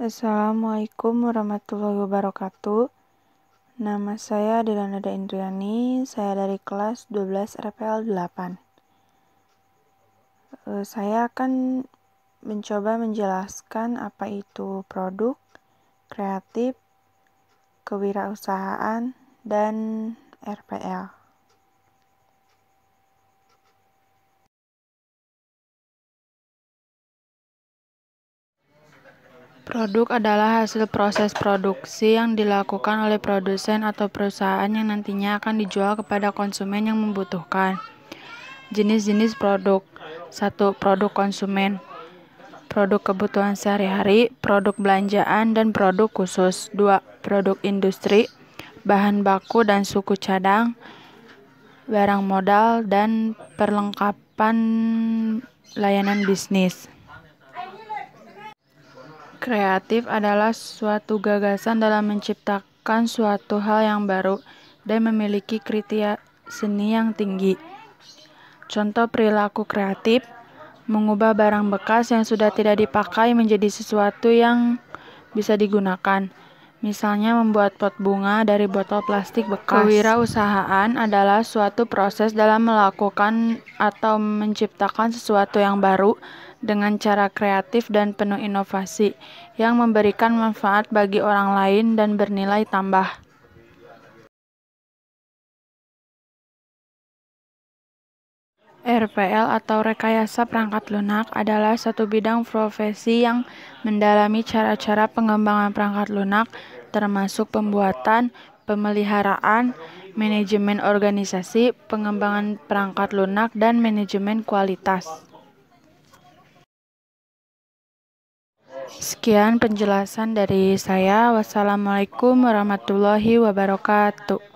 Assalamualaikum warahmatullahi wabarakatuh. Nama saya Nada Indriani, saya dari kelas 12 RPL 8. Saya akan mencoba menjelaskan apa itu produk, kreatif, kewirausahaan, dan RPL. Produk adalah hasil proses produksi yang dilakukan oleh produsen atau perusahaan yang nantinya akan dijual kepada konsumen yang membutuhkan. Jenis-jenis produk satu, Produk konsumen Produk kebutuhan sehari-hari, produk belanjaan, dan produk khusus dua, Produk industri Bahan baku dan suku cadang Barang modal dan perlengkapan layanan bisnis Kreatif adalah suatu gagasan dalam menciptakan suatu hal yang baru dan memiliki kriteria seni yang tinggi. Contoh perilaku kreatif mengubah barang bekas yang sudah tidak dipakai menjadi sesuatu yang bisa digunakan. Misalnya membuat pot bunga dari botol plastik bekas. Kewirausahaan adalah suatu proses dalam melakukan atau menciptakan sesuatu yang baru dengan cara kreatif dan penuh inovasi yang memberikan manfaat bagi orang lain dan bernilai tambah. RPL atau rekayasa perangkat lunak adalah satu bidang profesi yang mendalami cara-cara pengembangan perangkat lunak termasuk pembuatan, pemeliharaan, manajemen organisasi, pengembangan perangkat lunak dan manajemen kualitas. Sekian penjelasan dari saya. Wassalamualaikum warahmatullahi wabarakatuh.